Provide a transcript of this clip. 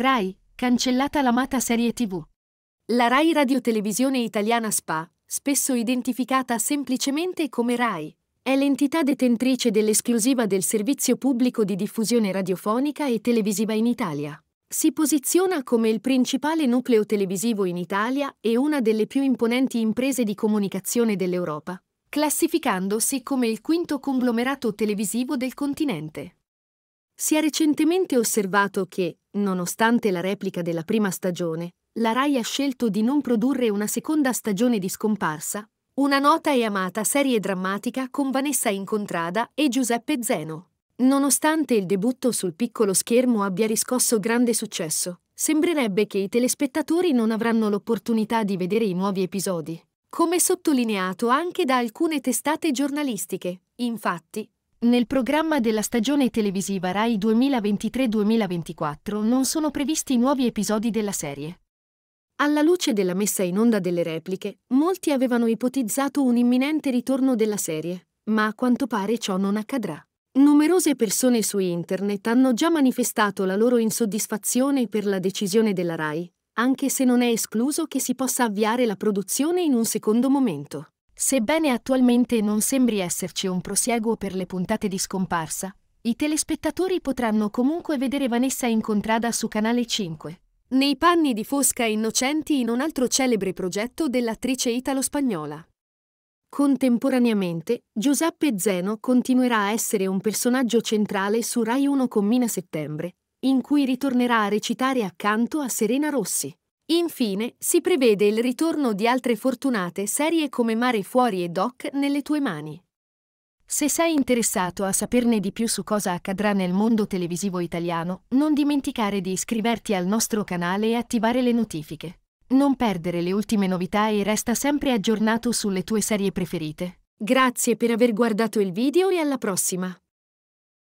Rai, cancellata l'amata serie TV. La Rai Radio Televisione Italiana SPA, spesso identificata semplicemente come Rai, è l'entità detentrice dell'esclusiva del servizio pubblico di diffusione radiofonica e televisiva in Italia. Si posiziona come il principale nucleo televisivo in Italia e una delle più imponenti imprese di comunicazione dell'Europa, classificandosi come il quinto conglomerato televisivo del continente. Si è recentemente osservato che, nonostante la replica della prima stagione, la RAI ha scelto di non produrre una seconda stagione di scomparsa, una nota e amata serie drammatica con Vanessa Incontrada e Giuseppe Zeno. Nonostante il debutto sul piccolo schermo abbia riscosso grande successo, sembrerebbe che i telespettatori non avranno l'opportunità di vedere i nuovi episodi, come sottolineato anche da alcune testate giornalistiche. Infatti, nel programma della stagione televisiva Rai 2023-2024 non sono previsti nuovi episodi della serie. Alla luce della messa in onda delle repliche, molti avevano ipotizzato un imminente ritorno della serie, ma a quanto pare ciò non accadrà. Numerose persone su internet hanno già manifestato la loro insoddisfazione per la decisione della RAI, anche se non è escluso che si possa avviare la produzione in un secondo momento. Sebbene attualmente non sembri esserci un prosieguo per le puntate di scomparsa, i telespettatori potranno comunque vedere Vanessa incontrada su Canale 5. Nei panni di Fosca Innocenti in un altro celebre progetto dell'attrice italo-spagnola. Contemporaneamente, Giuseppe Zeno continuerà a essere un personaggio centrale su Rai 1 con Mina Settembre, in cui ritornerà a recitare accanto a Serena Rossi. Infine, si prevede il ritorno di altre fortunate serie come Mare Fuori e Doc nelle tue mani. Se sei interessato a saperne di più su cosa accadrà nel mondo televisivo italiano, non dimenticare di iscriverti al nostro canale e attivare le notifiche. Non perdere le ultime novità e resta sempre aggiornato sulle tue serie preferite. Grazie per aver guardato il video e alla prossima!